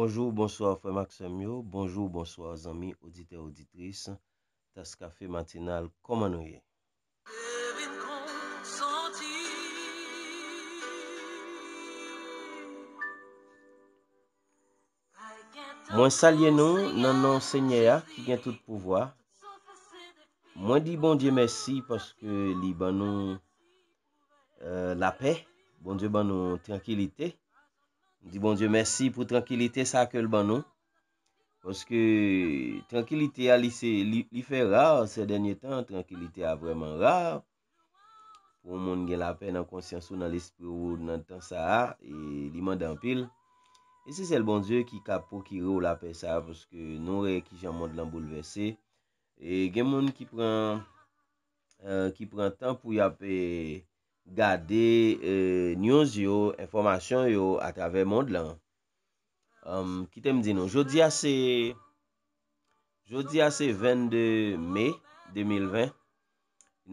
Bonjour, bonsoir Fr Maxem Yo. Bonjour, bonsoir zami, audite auditris. Tas kafe matinal koma nou ye. Mwen salye nou nan nan sènyaya ki gen tout pouvoi. Mwen di bon diye mersi paske li ban nou euh, la pe, bon diye ban nou tenkili te. Di bon Dje mersi pou tranquilite sa akel ban nou. Poske tranquilite a li fe rar se denye tan. Tranquilite a vreman rar. Pon moun gen la pen an konsyansou nan l'esprou nan tan sa a. E li man dampil. E se sel bon Dje ki kap pou ki rou la pen sa a. Poske nou re ki jan moun lan boulevese. Gen moun ki pren tan pou ya pe... Gade euh, nyoz yo, informasyon yo, akrave mond lan. Kite mdi nou. Jodi a se 22 me, 2020.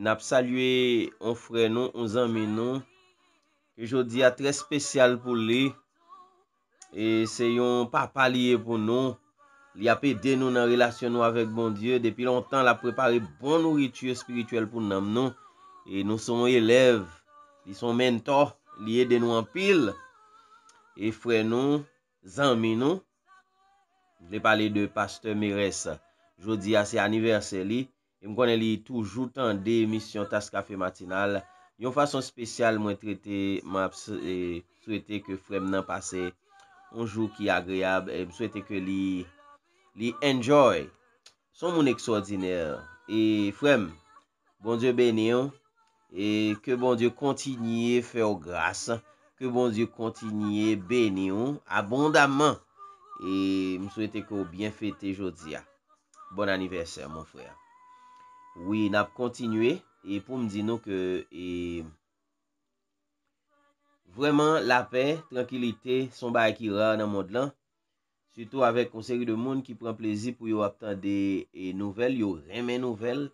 Nap salye on fre nou, on zanmi nou. Jodi a tre spesyal pou li. E se yon pa palye pou nou. Li apede nou nan relasyon nou avèk bon die. Depi lontan la prepare bon nouritye spiritual pou nanm nou. E nou son yelèv. Li son mentor, li e denou an pil. E fre nou, zan mi nou. Jle pale de Pastor Meres. Jodi a se aniversè li. E m konen li toujou tan de misyon tas kafe matinal. Yon fason spesyal mwen trete, mwen apse, e souwete ke frem nan pase. Un jou ki agriab, e m souwete ke li enjoy. Son moun eksordine. E frem, bon dieu bene yon. E ke bon Diyo kontinye fè ou grase, ke bon Diyo kontinye bene ou abondaman. E m souwete ko ou bien fete jodia. Bon aniversè, moun frè. Oui, nap kontinye. E pou m di nou ke... E, vreman la pe, tranquilite, somba ekira nan moun dlan. Soutou avek konseri de moun ki pran plezi pou yo aptan de e nouvel, yo remen nouvel.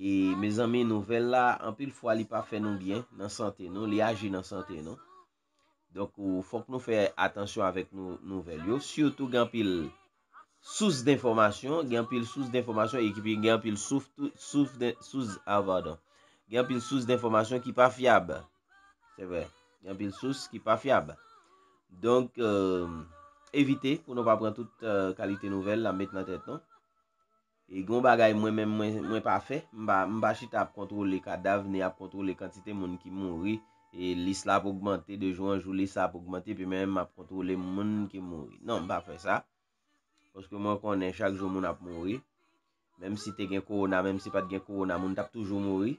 E me zanmè nouvel la, anpil fwa li pa fè nou byen nan sante nou, li aji nan sante nou. Donk ou fòk nou fè atensyon avèk nou nouvel yo. Siyotou gen apil sous d'informasyon, gen apil sous d'informasyon ekipi, gen apil sous avan donk. Gen apil sous d'informasyon ki pa fiyab. Se vè, gen apil sous ki pa fiyab. Donk evite euh, pou nou pa pran tout kalite euh, nouvel la met nan tèt nonk. E gwen bagay mwen mwen mwen pa fe, mba chita ap kontrole kadav, ne ap kontrole kantite moun ki moun ri. E lis la ap augmente, de joun anjou lis la ap augmente, pi mwen mwen ap kontrole moun ki moun ri. Non, mba fe sa, poske mwen konen chak joun moun ap moun ri. Mem si te gen korona, mem si pat gen korona, moun tap toujou moun ri.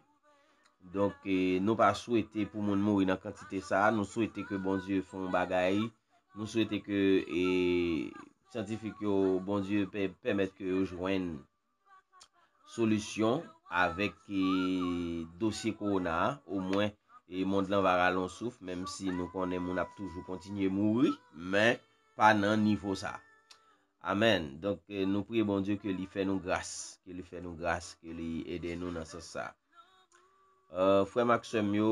Donk, e, nou pa souwete pou moun moun ri nan kantite sa, nou souwete ke bon diyo foun bagay. Nou souwete ke, e, santifik yo bon diyo pe pemet ke yo jwen moun. Solusyon avek eh, dosye korona Ou mwen, e mond lan va ralonsouf Mem si nou konen moun ap toujou kontinye mouri Men, pa nan nifo sa Amen, donk eh, nou pri bon Diyo ke li fè nou gras Ke li fè nou gras, ke li edè nou nan se sa euh, Fwe Makswem yo,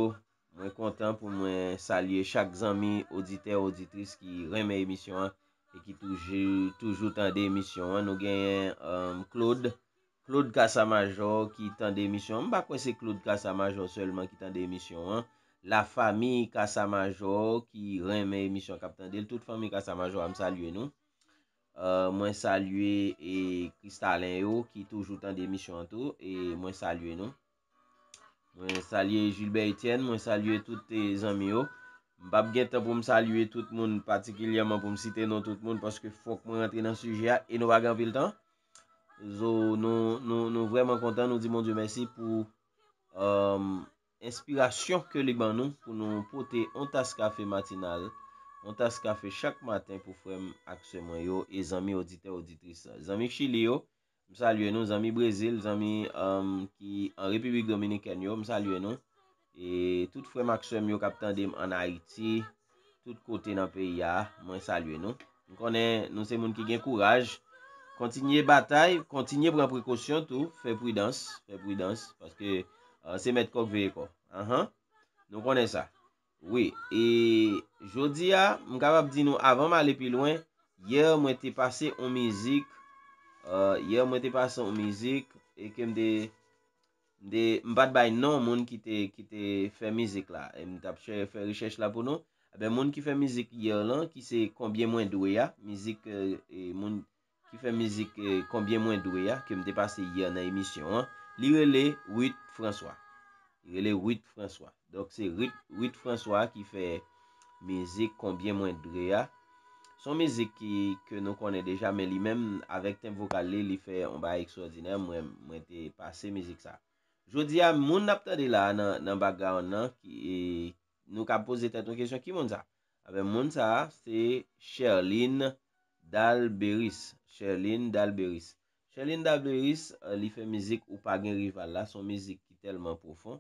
mwen kontan pou mwen salye Chak zami, odite, oditris ki reme emisyon E ki toujou tan de emisyon Nou genye euh, M. Claude Claude Casamajor ki tan demisyon. Mba kwen se Claude Casamajor selman ki tan demisyon an. La fami Casamajor ki reme emisyon kapitan del. Euh, tout fami Casamajor am salye nou. Mwen salye Kristalyn yo ki toujou tan demisyon an tou. E mwen salye nou. Mwen salye Gilbert Etienne. Mwen salye tout te zami yo. Mbab getan pou msalye tout moun. Patikilyaman pou msite nou tout moun. Pwoske fok mwen rentre nan suje a. E nou bagan vil tan. Nou nou nou nou nou nou nou vraiment kontan nou di, mon dieu, mersi pou euh, Inspirasyon ke Liban nou pou nou pote 1 tas kafe matinal 1 tas kafe chak matan pou fwem akswèm an yo e zami auditè auditrisè Zami Kchilè yo M salwè nou, zami Brazil, zami ki euh, an Republik Dominikèn yo, m salwè nou E tout fwem akswèm yo, kapitan dem an Haiti Tout kote nan peyi ya, m salwè nou Nou konè nou se moun ki gen kouraj Kontinye batay, kontinye pran prekosyon tou. Fè pridans, fè pridans. Paske euh, se met kok veye ko. Don konen sa. Oui, e jodi ya, mkabap di nou, avan ma ale pi loin. Yer mwen te pase ou mizik. Euh, yer mwen te pase ou mizik. E kem de, mbat bay nan moun ki te fè mizik la. E m tap che fè richesh la pou nou. E moun ki fè mizik yer lan, ki se konbyen mwen dwe ya. Mizik euh, e moun... Ki fè mizik e, konbyen mwen dwe ya. Kèm te pase yè nan emisyon. Li rele Witt François. Li rele Witt François. Dok se Witt François ki fè mizik konbyen mwen dwe ya. Son mizik ki nou konè deja. Men li mèm avèk ten vokal li li fè mwen te pase mizik sa. Jodi ya moun ap tade la nan bagaon nan. E, nou ka pose tè ton kèsyon. Ki moun sa? Moun sa se Sherlyn Dalberis. Sherlyn Dalberis, Sherlyn Dalberis euh, li fè mizik ou pagen rival la, son mizik ki telman profon,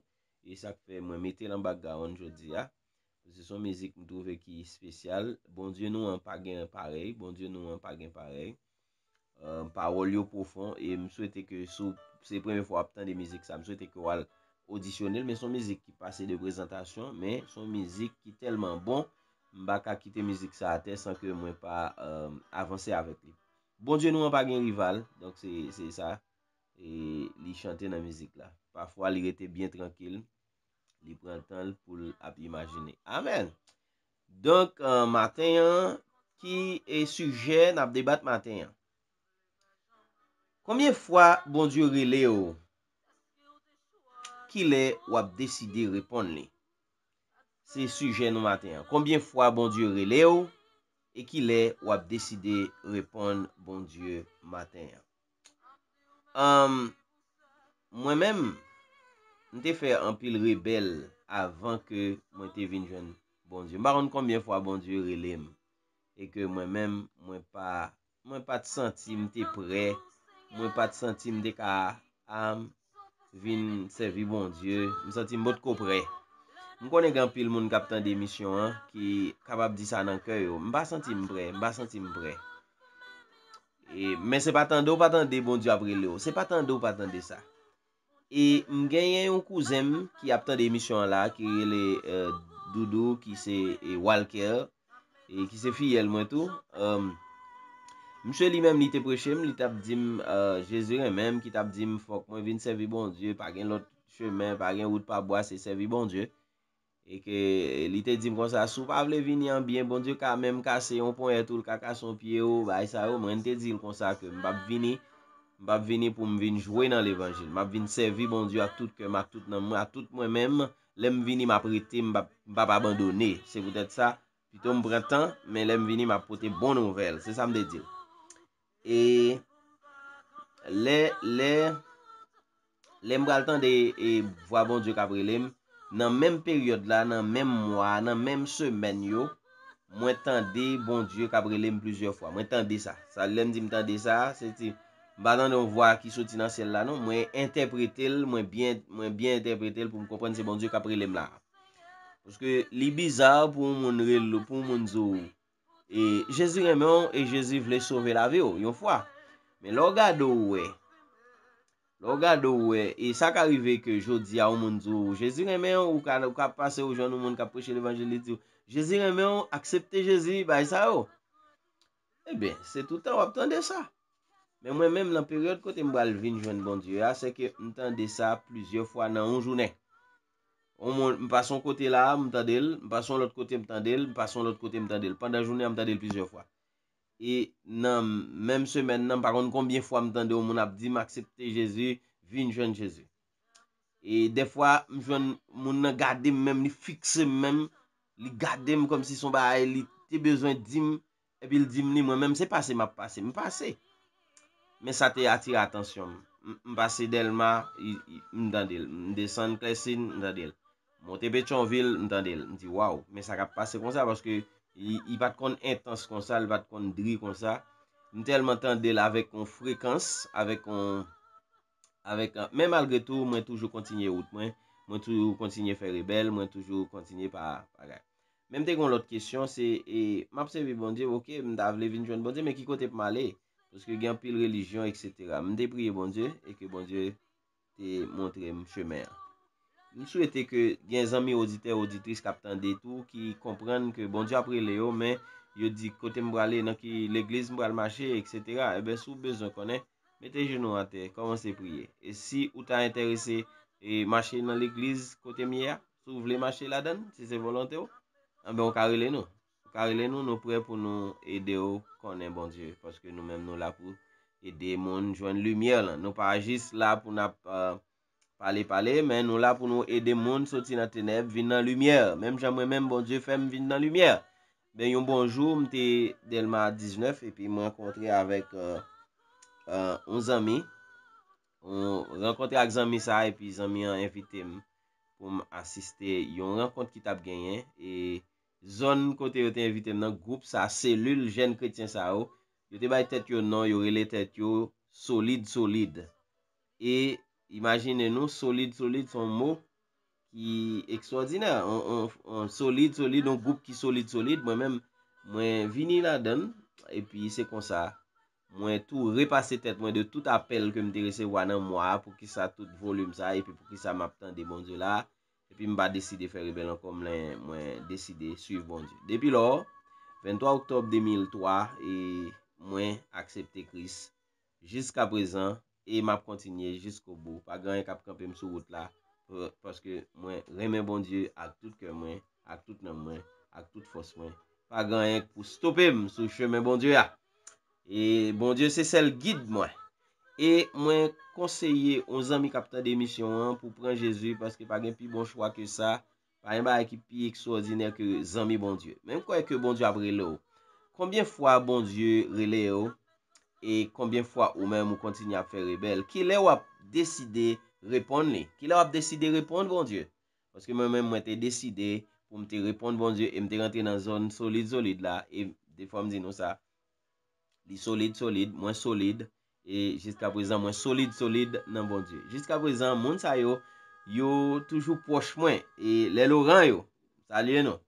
e sa fè mwen metel an baga an jodi ya, se son mizik mdouve ki spesyal, bondye nou an pagen parey, bondye nou an pagen parey, an euh, parol yo profon, e m souwete ke sou, se premi fwa aptan de mizik sa, m souwete ke wal audisyonel, men son mizik ki pase de prezentasyon, men son mizik ki telman bon, m baka kite mizik sa ate, san ke mwen pa euh, avanse avet li. Bondye nou an pa gen rival. Donk se sa. E li chante nan mizik la. Pafwa li rete bien trankel. Li prentan pou ap imajine. Amen. Donk euh, matenyan ki e suje nan ap debat matenyan. Koumyen fwa bondye re oh, le ou? Ki le wap deside repon li? Se suje nou matenyan. Koumyen fwa bondye re le ou? Oh, E ki le wap deside repon bon Diyo maten. Mwen men, mwen te fe anpil rebel avan ke mwen te vin jen bon Diyo. Mwa ron konbyen fwa bon Diyo relim. E ke mwen men, mwen pa te senti mwen te pre. Mwen pa te senti mwen de ka am vin sevi bon Diyo. Mwen senti mwen bot ko pre. M konen gen pil moun kap tan de misyon an, ki kapap di sa nan kè yo, m ba santi m bre, m ba santi m bre. E, men se patan do patan de bon diyo apre le yo, se patan do patan de sa. E m genyen yon kouzem ki ap tan de misyon an la, ki re le euh, doudou ki se e, walke, e, ki se fiyel mwen tou. M um, chè li menm li te prechèm, li tap dim euh, jesurè menm ki tap dim fok mwen vin sevi bon diyo, pa gen lot chèmen, pa gen wout pa boas sevi bon diyo. E ke e, li te di m kon sa, sou pa vle vini an, biyen bon diyo ka, mèm kase yon pon etou, kaka son pie ou, ba a e esa ou, mwen te di m kon sa ke m bap vini, m bap vini pou m vini jwe nan l'Evangil, m bap vini servi bon diyo a tout ke m a tout nan m, a tout mwen mèm, lèm vini m apriti, m bap abandoni, se pwetet sa, piton m bretan, mèm lèm vini m approte bon nouvel, se sa m de diyo. E, lè, lè, lèm bral tan de, e vwa bon diyo ka pre lèm, Nan menm peryode la, nan menm mwa, nan menm semen yo, mwen tende bon Diyo Kabrelem plusieurs fwa. Mwen tende sa. Salem di non? mwen tende sa. Badan yon vwa ki soti nan sel la, mwen interpretel, mwen bien interpretel pou mwen komprenne se bon Diyo Kabrelem la. Pwoske li bizar pou moun relou, pou moun zou. E Jezi remen, e Jezi vle sove la ve yo, yon fwa. Men lor gado wey. Lo gado we, e sa ka rive ke jodi a ou moun zou, Jezi remen ou ka pase ou joun ou moun ka preche l'Evangelitou, Jezi remen ou aksepte Jezi, ba e sa ou, e ben, se tout an wap tende sa. Men mwen menm la periode kote mbal vin joun gondi ya, se ke m tende sa plizye fwa nan ou jounen. M pason kote la, m tendel, m pason lot kote m tendel, m pason lot kote m tendel, pandan jounen m tendel plizye fwa. E nan menm semen nan paron konbyen fwa mtande ou moun ap di m aksepte Jezou Vin joun Jezou E defwa m joun moun nan gade m menm ni fikse m menm Li gade m m'm konm si son ba ae li ti bezwen di m m'm, Epi l di m m'm ni mwen menm se pase m ap pase m pase Men sa te atira atensyon M pase del ma mtande el M desen klesin mtande el Mote pe chon vil mtande el M ti waw men sa kap pase kon sa paske I bat kon intans kon sa, li bat kon dri kon sa. M telman tan de la avèk kon frekans, avèk kon... Avèk kon... Men malgré tou, mwen toujou kontinye out mwen. Mwen toujou kontinye fè rebel, mwen toujou kontinye pa... Mèm de kon lòt kèsyon, se... E, m apsevi bon Djev, ok, m da vle vin joun bon Djev, mè ki kote p malè, poske gen pil relijyon, etc. M de priye bon Djev, e ke bon Djev te montre m chemè. Nou sou ete ke gen zami odite, oditris, kapten de tou ki kompren ke bon di apre le yo, men yo di kote mbrale nan ki l'eglise mbrale mache, etc. Ebe eh sou bezon konen, mette jounou an te, koman se priye. E si ou ta enterese e mache nan l'eglise kote miya, sou vle mache la dan, si se volante yo, enbe ou eh karele nou. Ou karele nou nou pre pou nou ede yo konen bon diyo, paske nou menm nou la pou ede moun jwen lumiye lan. Nou pa agis la pou nan... Euh, pale pale, men nou la pou nou edem moun soti nan teneb, vin nan lumièr. Men j'amwe men bonjè fèm vin nan lumièr. Ben yon bonjou, mte del ma 19, epi mwen kontre avèk 11 euh, euh, ami. Mwen kontre ak zami sa, epi zami an evite m pou m asiste yon kontre ki tap genyen, e zon kontre yo te evite m nan goup sa selul jen kretien sa ou, oh. yo te bay tèt yo nan, yo rele tèt yo solide solide. E yon imagine nou, solide, solide, son mou, yi, eksoordinè, solide, solide, an goup ki solide, solide, mwen mèm, mwen vini la den, epi, se kon sa, mwen tou repase tèt, mwen de tout apel, kèm dirise wanan mwa, pou ki sa tout volume sa, epi pou ki sa map tan de bon die la, epi mba deside fè rebelan kom lè, mwen deside suiv bon die. Depi lò, 23 oktob 2003, mwen aksepte kris. Jiska prezant, E map kontinye jisko bou. Pa gen yon kap kapem sou wot la. Paske mwen remen bondye ak tout ke mwen. Ak tout nan mwen. Ak tout fos mwen. Pa gen yon pou stopem sou chemen bondye a. E bondye se sel guide mwen. E mwen konseye on zami kapta demisyon an. Pou pren jesu. Paske pa gen pi bon chwa ke sa. Pa gen ba ekipi ekso ordiner ke zami bondye. Menm kwa eke bondye ap bon rele ou. Kambyen fwa bondye rele ou. E konbyen fwa ou men mou kontinye ap fè rebel. Ki lè wap deside repond li. Ki lè wap deside repond bon die. Paske men men mwen te deside pou mte repond bon die. E mte rentre nan zon solide solide la. E defonm di nou sa. Di solide solide, mwen solide. E jiska prezan mwen solide solide nan bon die. Jiska prezan moun sa yo. Yo toujou poch mwen. E lè loran yo. Sa liye nou.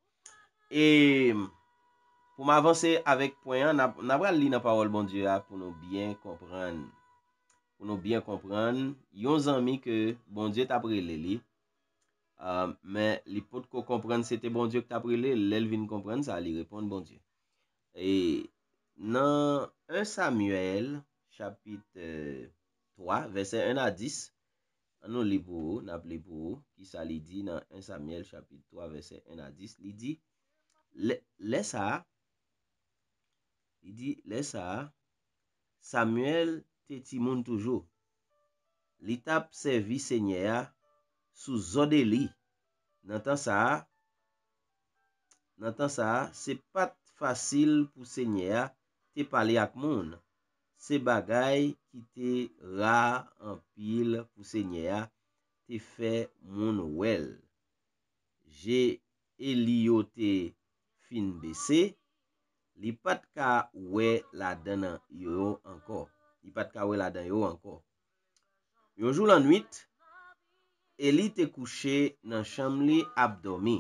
E... pou m avanse avek poyan, n apra li nan parol bon Diyo a, ah, pou nou byen kompran, pou nou byen kompran, yon zanmi ke bon Diyo taprele li, ah, men li pot ko kompran, se te bon Diyo taprele, lel vin kompran, sa li repon bon Diyo. E nan 1 Samuel, chapit 3, vese 1 a 10, an nou li pou, ki sa li di nan 1 Samuel, chapit 3, vese 1 a 10, li di, lè sa, I di, lè sa, Samuel te timoun toujou. Li tap se vi sènyè, sou zode li. Nantan sa, nantan sa, se pat fasil pou sènyè, te pale ak moun. Se bagay ki te ra anpil pou sènyè, te fe moun wèl. Je eliyote fin besey. Li pat ka we la dan yo ankor. Li pat ka we la dan yo ankor. Yojou lan nwit, Eli te kouche nan cham li abdomi.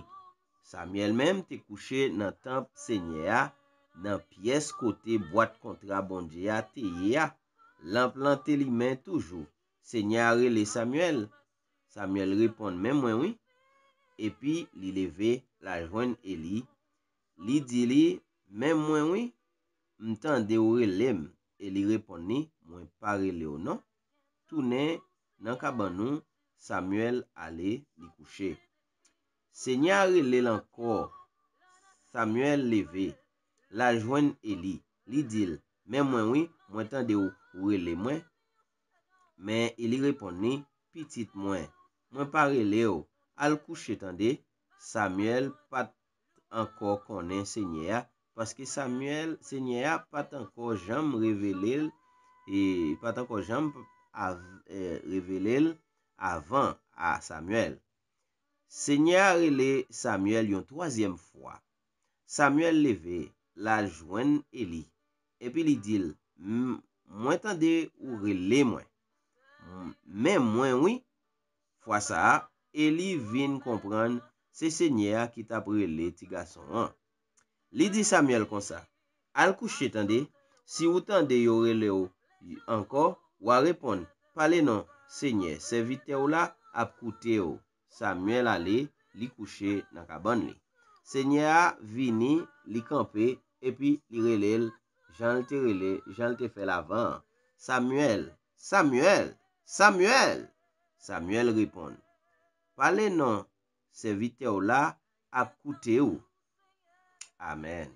Samuel menm te kouche nan tamp senye a, nan piyes kote boat kontra bondye a te ye a. Lan plante li men toujou. Senye a rele Samuel. Samuel repon menm wenwi. Epi li leve la jwen Eli. Li di li, Men mwen wi, mtande ou relem, Eli repon ni, mwen pare le o nan, Tounen nan kaban nou, Samuel ale li kouche. Senya rele lankor, Samuel leve, La jwen Eli, li dil, Men mwen wi, mwen tande ou rele mwen, Men Eli repon ni, pitit mwen, Mwen pare le o, al kouche tande, Samuel pat ankor konen senya ya, Paske Samuel, se nye a patan ko jem revele e e, el avan a Samuel. Se nye a rele Samuel yon troasyem fwa. Samuel leve la jwen Eli. Epi li dil, mwen tande ou rele mwen? Men mwen wii fwa sa, Eli vin kompran se se nye a ki tap rele tiga son an. Li di Samuel konsa, al kouche tende, si wou tende yo rele yo anko, wwa repon, pale non, se nye, se vite ou la ap koute yo. Samuel ale, li kouche nan ka ban li. Se nye a vini, li kampe, epi li rele, jan te rele, jan te fe lavan. Samuel, Samuel, Samuel, Samuel repon, pale non, se vite ou la ap koute yo. Amen.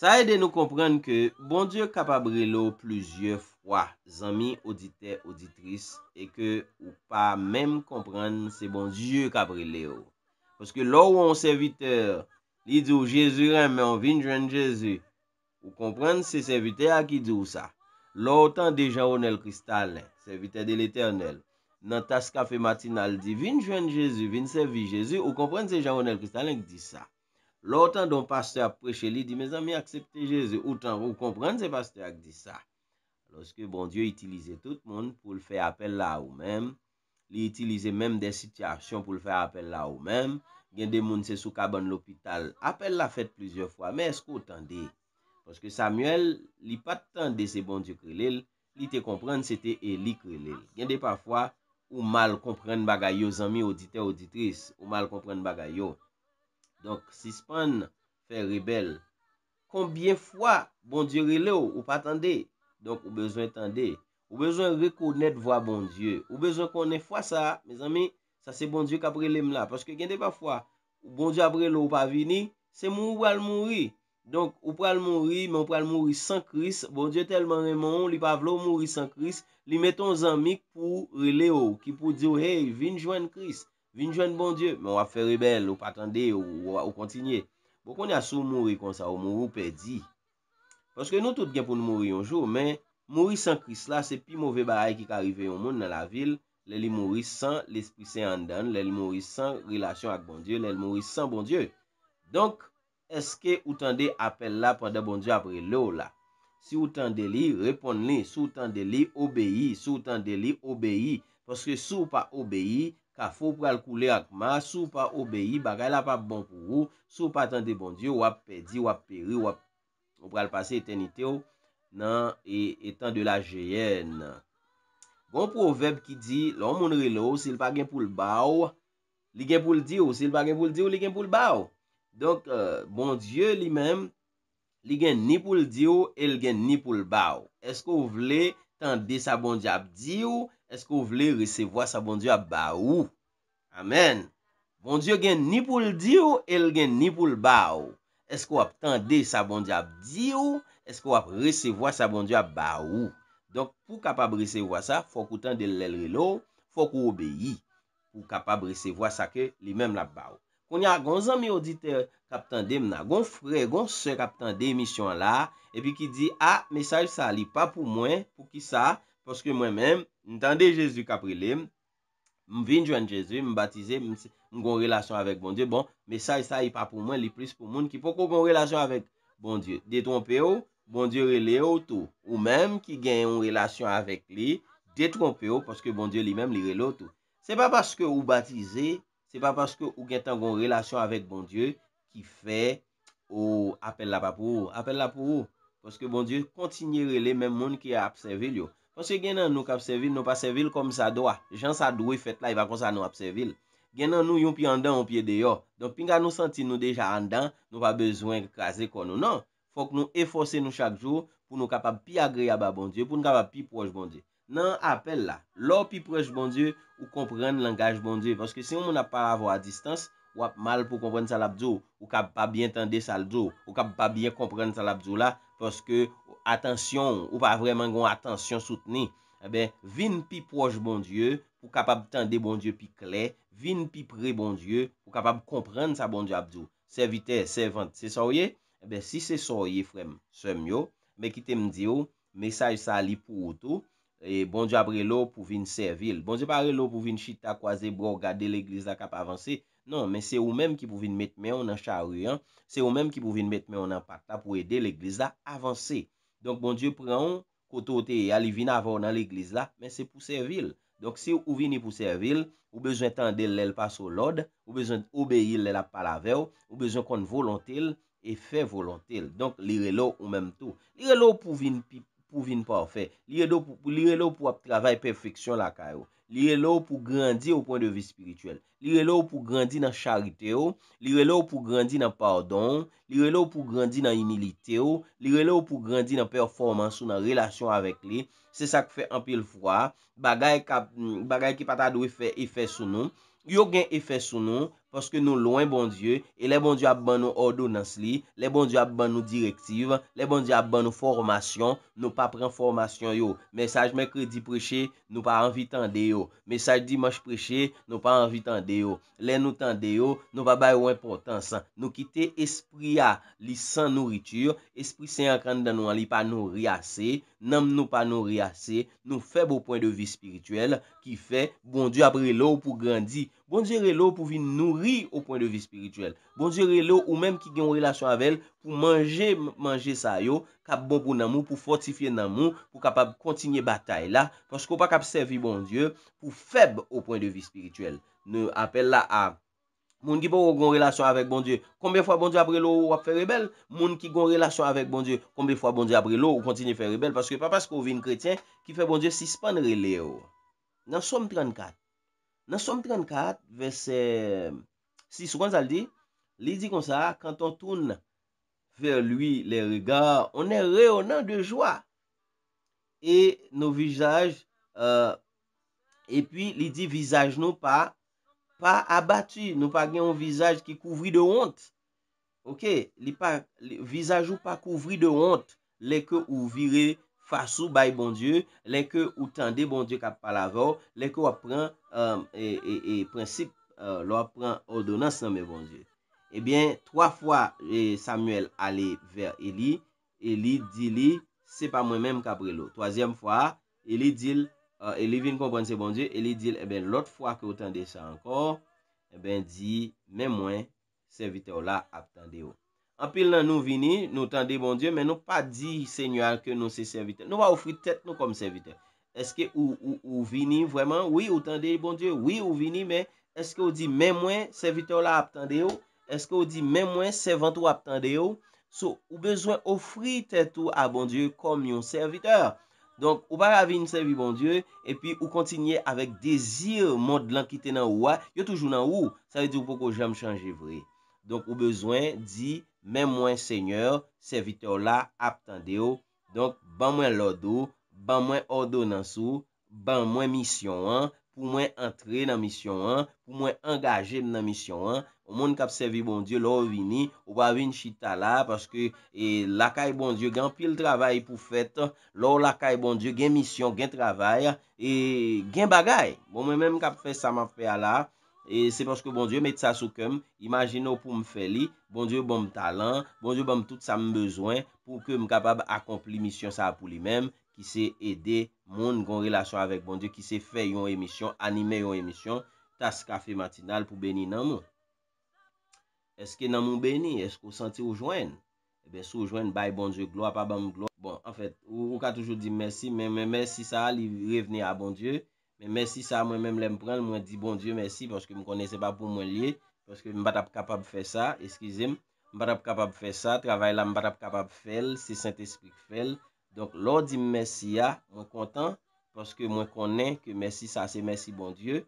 Sa e de nou komprenn ke bon dieu kapabrelo plouzyou fwa, zanmi, odite, oditris, e ke ou pa menm komprenn se bon dieu kapabrelo. Poske lou ou an servite, li di ou Jezu remen, vin jwen Jezu, ou komprenn se servite akidou sa. Lou otan de jan ou nel kristal, servite de l'Eternel, nan tas kafe matinal, di vin jwen Jezu, vin servi Jezu, ou komprenn se jan ou nel kristal ek di sa. Lo otan don pasteur preche li, di me zan mi aksepte Jeze, otan ou komprende se pasteur ak di sa. Lorske bon Diyo itilize tout moun pou l'fè apel la ou mèm, li itilize mèm de sityasyon pou l'fè apel la ou mèm, gen de moun se soukaban l'opital, apel la fèt plizye fwa, mè esko otan de. Lorske Samuel li pat tan de se bon Diyo krelil, li te komprende se te elikrelil. Gen de pafwa ou mal komprende bagay yo zan mi auditè auditris, ou mal komprende bagay yo Donk, si span fè rebel. Konbyen fwa bondye rele ou pa tende? Donk, ou bezwen tende. Ou bezwen rekounet vwa bondye. Ou bezwen konen fwa sa, me zami, sa se bondye kapre lem la. Paske gen de pa fwa, ou bondye apre le ou pa vini, se mou wal mouri. Donk, ou pral mouri, men ou pral mouri san kris. Bondye telman remon, li pavlo mouri san kris. Li meton zami pou rele ou, ki pou di yo, hey, vin jwen kris. Vi njwen bon Diyo, men wap fe rebel, ou patande, ou kontinye. Bo kon ya sou mouri konsa, ou mouri pedi. Paske nou tout gen pou nou mouri yonjou, men, mouri san Kris la, se pi mouve baray ki karive yon moun nan la vil, lè li mouri san l'esprit se andan, lè li mouri san relasyon ak bon Diyo, lè li mouri san bon Diyo. Donk, eske ou tande apel la pwanda bon Diyo apre lè ou la? Si ou tande li, repon li. Si ou tande li, obeyi. Si ou tande li, obeyi. Paske sou pa obeyi, ka fwo pral koule akma, sou pa obeyi, bagay la pap bon kou, sou pa tende bon diyo, wap pedi, wap peri, wap pral pase etenite yo, nan e, etan de la jeyen. Bon proveb ki di, loun moun relo, se l pa gen pou l bau, li gen pou l diyo, se l pa gen pou l diyo, li gen pou l bau. Donk, euh, bon diyo li menm, li gen ni pou l diyo, el gen ni pou l bau. Eskou vle tende sa bon diyap diyo, Eskou vle resevo sa bon diyo ap ah, ba ou? Amen. Bon diyo gen ni pou l diyo, el gen ni pou l ba ou. Eskou ap tande sa bon diyo ap diyo, eskou ap resevo sa bon diyo ap ah, ba ou. Donk pou kapab resevo a sa, fok ou tande l l relo, fok ou obeyi. Pou kapab resevo a sa ke li menm la ap ba ou. Kon ya gon zan mi odite kap tande mna, gon fre, gon se kap tande misyon la, epi ki di, a, ah, me sa yu sa li pa pou mwen, pou ki sa, Poske mwen men, n tan de Jezu kapri li, m vin joan Jezu, m batize, m gon relasyon avek bon Diyo. Bon, me sa yi sa yi pa pou mwen, li plis pou moun ki poko gon relasyon avek bon Diyo. De trompe yo, bon Diyo rele yo tou. Ou menm ki gen yon relasyon avek li, de trompe yo, poske bon Diyo li menm li rele yo tou. Se pa paske ou batize, se pa paske ou gen tan gon relasyon avek bon Diyo ki fe ou apel la pa pou ou. Apel la pou ou, poske bon Diyo kontinye rele menm moun ki apseve li yo. Fonsi gen nan nou kap servil, nou pa servil kom sa do a. Gen sa do e fet la, e va konsa nou ap servil. Gen nan nou yon pi andan, yon pi edeyo. Don pi nga nou senti nou deja andan, nou pa bezwen kikrase kon nou. Nan, fok nou efose nou chak jou pou nou kapab pi agri aba bon die, pou nou kapab pi proj bon die. Nan apel la, lor pi proj bon die ou kompren langaj bon die. Fonsi se yon mou na pa avwa a distans, wap mal pou komprende sa labdou, ou kapab bien tende sa labdou, ou kapab bien komprende sa labdou la, poske, atensyon, ou pa vreman gwen atensyon souteni, ebe, eh vin pi proj bon Diyo, pou kapab tende bon Diyo pi kle, vin pi pre bon Diyo, pou kapab komprende sa bon Diyo abdou, se vite, se vant, se soye, ebe, eh si se soye frem, se myo, me kite mdiyo, mesaj sa li pou ou tou, e bon Diyo apre lo pou vin se vil, bon Diyo apre lo pou vin chita kwaze, bro gade l'eglise la kap avanse Non, men se bon ou menm ki pou vin met men ou nan charyan, se ou menm ki pou vin met men ou nan pata pou ede l'eglize la avanse. Donk bon die preon, koto te yal, li vin avan nan l'eglize la, men se pou servil. Donk se ou vini pou servil, ou bezon tendel lel pa sou lod, ou bezon obeyil lel ap paravel, ou bezon kon volantil e fe volantil. Donk li relo ou menm tou. Li relo pou vin pa ou fe, li relo pou ap travay perfeksyon la kayo. Li re lou pou grandi ou pon de vi spirituel. Li re lou pou grandi nan charite ou. Li re lou pou grandi nan pardon. Li re lou pou grandi nan imilite ou. Li re lou pou grandi nan performans ou nan relasyon avek li. Se sa kou fe anpil fwa. Bagay ki pata dou e fe sou nou. Yo gen e fe sou nou. Paske nou loin bon die, e le bon die ap ban nou ordo nan sli, le bon die ap ban nou direktiv, le bon die ap ban nou formasyon, nou pa pren formasyon yo. Mesaj Mekredi preche, nou pa anvi tan de yo. Mesaj Dimash preche, nou pa anvi tan de yo. Le nou tan de yo, nou pa bay ou importansan. Nou kite espri a li san nouritur, espri se an kan dan nou an li pa nou riasse, nam nou pa nou riasse, nou bon feb ou point de vi spirituel, ki fe bon die ap pre lo pou grandi, Bondye relo pou vi nouri ou point de vi spirituel. Bondye relo ou menm ki gen relasyon avèl pou manje sa yo kap bonpou nanmou pou fortifiye nanmou pou kapab kontinye batay la paskou pa kap servi bondye pou feb ou point de vi spirituel. Ne apel la a moun ki pou gon relasyon avèk bondye konbè fwa bondye aprelo ou ap fè rebel moun ki gon relasyon avèk bondye konbè fwa bondye aprelo ou kontinye fè rebel paskou pa paskou vi yon kretyen ki fè bondye sispan rele yo. Nan som 34 Nan som 34, verset 6, sou kon zal di? Li di kon sa, Kanton toune ver lui euh, non le rigar, Onen reyonan de jwa. E nou vizaj, E pi li di vizaj nou pa, Pa abati, nou pa gen yon vizaj ki kouvri de hont. Ok, li pa, Vizaj ou pa kouvri de hont, Leke ou virey, Fasou bay bon die, leke ou tande bon die kap palavo, leke ou apren e euh, prinsip euh, lou apren odonans nan me bon die. Ebyen, 3 fwa Samuel ale ver Eli, Eli di li, se pa mwen menm kap relo. 3 fwa, Eli vin komprense bon die, Eli di li, ebyen, eh lot fwa ke ou tande sa ankon, ebyen, eh di, men mwen, se vite ou la ap tande yo. Anpil nan nou vini, nou tende bon die, men nou pa di senyal ke nou se servite. Nou va ofri tet nou kom servite. Eske ou vini vweman? Oui, ou tende bon die. Oui, ou vini, men, eske ou di men mwen servite ou la ap tende ou? Eske ou di men mwen servante ou ap tende ou? Sou, ou bezwen ofri tet ou a bon die kom yon servite. Donk, ou ba la vini servite bon die, epi ou kontinye avèk dezir mod lankite nan ou a, yo toujou nan ou, sa ve di ou poko jam chanje vre. Donk, ou bezwen di servite. Men mwen seigneur, servite ou la aptande ou Donk ban mwen lodo, ban mwen ordo nan sou Ban mwen misyon an, pou mwen entre nan misyon an Pou mwen angaje nan misyon an O moun kap servi bon diyo, lor vini Ou pa vini chita la, paske e, lakay bon diyo gen pil travay pou fet Lor lakay bon diyo gen misyon, gen travay e, Gen bagay, bon mwen men kap fe sa ma fe ala E se panche ke bon Diyo met sa sou kem, imajino pou m fe li, bon Diyo bon m talan, bon Diyo bon m tout sa m bezwen pou ke m kapab akompli misyon sa pou li menm ki se ede moun kon relasyon avek bon Diyo ki se fe yon emisyon, anime yon emisyon, tas kafe matinal pou beni nan mou. Eske nan mou beni? Eske ou santi ou jwen? Ebe sou ou jwen bay bon Diyo glo apapam glo? Bon, en fèt, ou ka toujou di mersi, men mersi sa li reveni a bon Diyo. Men mèsi sa mwen mèm lèm pren, mwen di bon dieu mèsi porske m konen se ba pou mwen liye, porske m bat ap kapab fè sa, eskize m, m bat ap kapab fè sa, travay la m bat ap kapab fèl, se saint esplik fèl. Donk lò di m mèsi ya, m konen, porske mwen konen ki mèsi sa se mèsi bon dieu,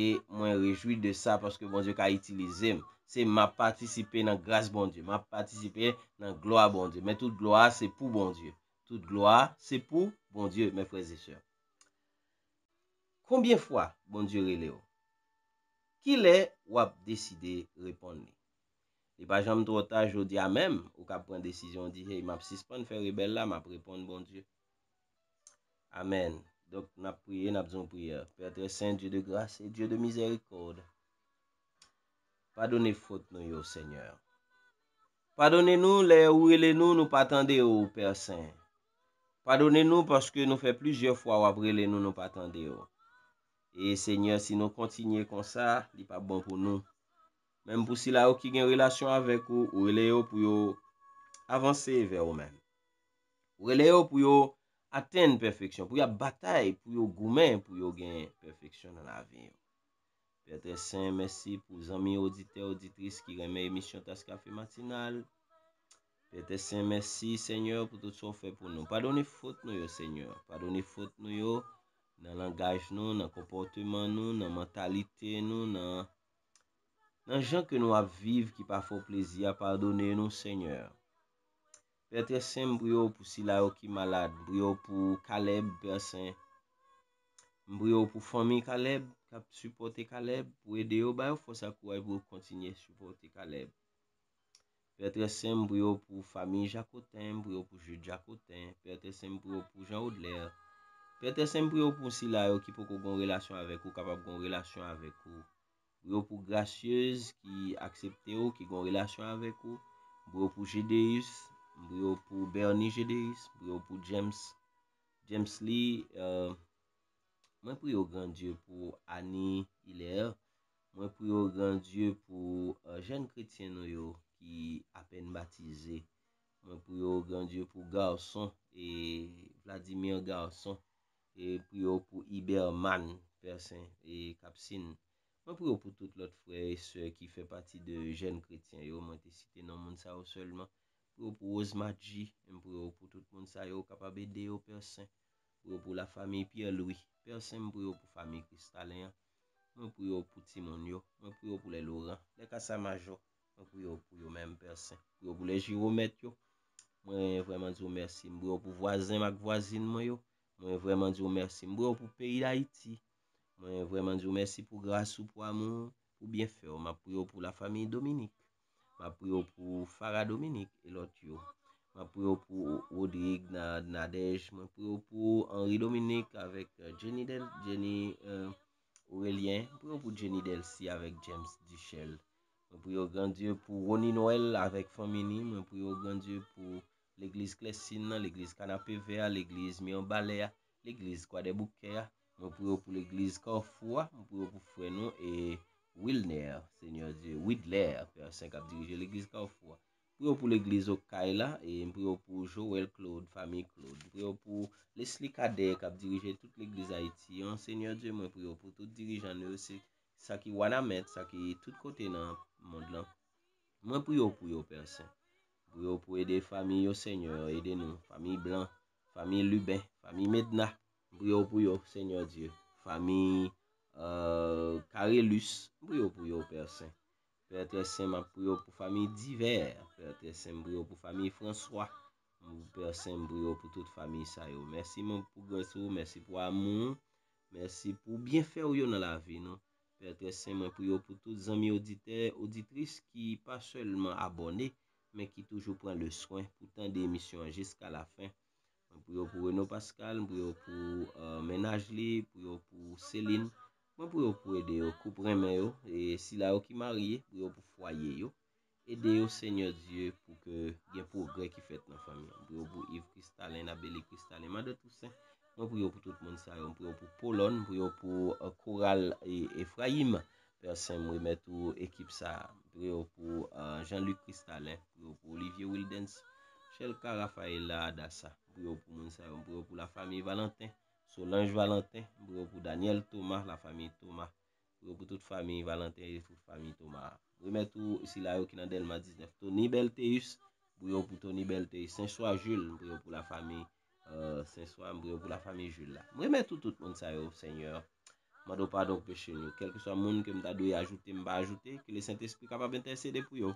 e mwen rejoui de sa porske bon dieu ka itilize m, se m a patisipe nan glas bon dieu, m a patisipe nan gloa bon dieu. Mè tout gloa se pou bon dieu, tout gloa se pou bon dieu mè prezeseur. Koumbyen fwa, bon Diyore le ou? Ki le wap deside repon ni? E pa jom trotaj ou di a mem, ou ka pren desisyon, di hey, map sispan fè rebel la, map repon bon Diyore. Amen. Dok nap priye, nap zon priye. Pèr de Saint, Diyore de Grasse, Diyore de Misericorde. Fadone fote nou yo, Seigneur. Fadone nou le ou e le nou nou patande ou, Pèr Saint. Fadone nou paske nou fè plijer fwa wap re le nou nou patande ou. E, Seigneur, si nou kontinye kon sa, li pa bon pou nou. Mem pou si la ou ki gen relasyon avek ou, ou ele yo pou yo avanse ve ou men. Ou ele yo pou yo aten perfeksyon, pou yo batay, pou yo goumen, pou yo gen perfeksyon nan la vim. Petre Saint, mersi pou zami audite, auditris ki reme emisyon Tazkafe Matinal. Petre Saint, mersi, Seigneur, pou tout son fe pou nou. Pa doni fote nou yo, Seigneur, pa doni fote nou yo. nan langaj nou, nan komporteman nou, nan mentalite nou, nan jen ke nou aviv ki pa fò plezi a pardone nou, senyor. Petre sen mbouyo pou sila yo ki malade, mbouyo pou Kaleb Bersen, mbouyo pou fami Kaleb, ka p suporte Kaleb, pou ede yo bayo fò sa kou ay pou kontinye suporte Kaleb. Petre sen mbouyo pou fami Jakoten, mbouyo pou jen Jakoten, petre sen mbouyo pou jan Oudler, Pe te sem pou yo pou si la yo ki pou kon relasyon avek ou, kapap kon relasyon avek ou. Pou yo pou Grasyez ki aksepte yo ki kon relasyon avek ou. Pou yo pou Gedeus. Pou yo pou Bernie Gedeus. Pou yo pou James. James li, euh, mwen pou yo gan die pou Annie Hiler. Mwen pou yo gan die pou Jen Kretieno yo ki apen batize. Mwen pou yo gan die pou Garson e Vladimir Garson. m e pou yo pou Iberman, persen, e Kapsin, m pou yo pou tout lot frey se ki fe pati de jen kretyen yo, mwen te site nan moun sa yo solman, m pou yo pou Ozmaji, m pou yo pou tout moun sa yo, kapa bede yo, persen, m pou yo pou la fami Piyaloui, persen, m pou yo pou fami Kristalina, m pou yo pou Timon yo, m pou yo pou le Laurent, le Kassa Majo, m pou yo pou yo men persen, m pou yo pou le Jiromet yo, mwen vweman zo mersi, m pou yo pou vwazin mak vwazin mwen yo, Mwen vwèman diyo mersi mbouyo pou peyi la iti. Mwen vwèman diyo mersi pou grasou, pou amoun, pou byen fèw. Mwen priyo pou la fami Dominik. Mwen priyo pou Farah Dominik, elot yo. Mwen priyo pou Rodrig Nadej. Mwen priyo pou Henri Dominik avèk euh, Jenny euh, Aurelien. Mwen priyo pou Jenny Delcy avèk James Dichel. Mwen priyo grandye pou Roni Noel avèk famini. Mwen priyo grandye pou... L'Eglise Klessin nan, l'Eglise Kanapévea, l'Eglise Mionbalea, l'Eglise Kouadeboukea, mwen priyo pou l'Eglise Koufoua, mwen priyo pou Frenon e Wilner, Seigneur Dje, Widler, persen kap dirije l'Eglise Koufoua. Priyo pou l'Eglise Okayla, e mwen priyo pou Joël Claude, Fami Claude, mwen priyo pou Leslie Kader, kap dirije tout l'Eglise Haïti, seigneur Dje, mwen priyo pou tout dirijan nou, se sa ki wana met, sa ki tout kote nan, mwen priyo pou yon persen. Brio pou ede fami yo, seigneur, ede nou. Fami blan, fami luben, fami medna. Brio pou yo, seigneur Diyo. Fami euh, karelus, brio pou yo, per se. Per te seman, brio pou fami diver. Per te seman, brio pou fami François. Mou per seman, brio pou tout fami sa yo. Mersi moun pou gwen sou, mersi pou amoun. Mersi pou bien fe ou yo nan la vi, nou. Per te seman, brio pou tout zami auditè, auditris ki pa chèlman abonè. men ki toujou pran le swen pou tan demisyon jeska la fen. Mwen priyo pou Renaud Pascal, mwen priyo pou Menajli, mwen priyo pou Céline, mwen priyo pou ede yo Kupremer yo, e sila yo ki marye, mwen priyo pou Foye yo, ede yo Seigneur Dieu pou gen pou grek ki fète nan fami. Mwen priyo pou Yves Cristal, en Abelie Cristal, en Madotousen, mwen priyo pou tout moun sayon, mwen priyo pou Polon, mwen priyo pou Koral euh, Efraïm, Persen mwemetou ekip sa. Mwemetou Jean-Luc Cristal. Mwemetou Olivier Wildens. Chelka Rafaela Adassa. Mwemetou mounsaryon. Mwemetou la fami Valentin. Solange Valentin. Mwemetou Daniel Thomas. La fami Thomas. Mwemetou tout fami Valentin. Fami Thomas. Mwemetou si la yo kinandel ma 19. Tony Belteus. Mwemetou Tony Belteus. Senswa Jules. Mwemetou la fami Senswa. Mwemetou la fami Jules la. Mwemetou tout mounsaryon. Sennyor. Mwa do pa donk peche nou. Kelke sa moun ke mda doye ajoute, mba ajoute, ki le Saint-Esprit kapab entese de pou yo.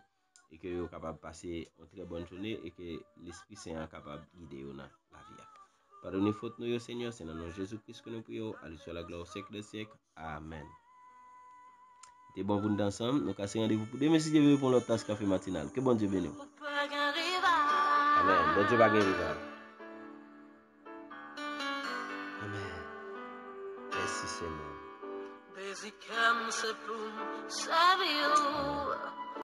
E ke yo kapab pase an tre bon jouni, e ke l'Esprit Saint kapab gide yo nan la viak. Parouni fote nou yo, Seigneur, se nanon Jezou kriske nou pou yo, aliswa la glo seke de seke, amen. Te bonvoun dansem, nou ka Seigneur de pou de, mesi de vewe pou loutas kafe matinal. Ke bon Dieu venou. Amen, bon Dieu bagen viva. Amen. Amen. Mesi semen. si kam se pun savio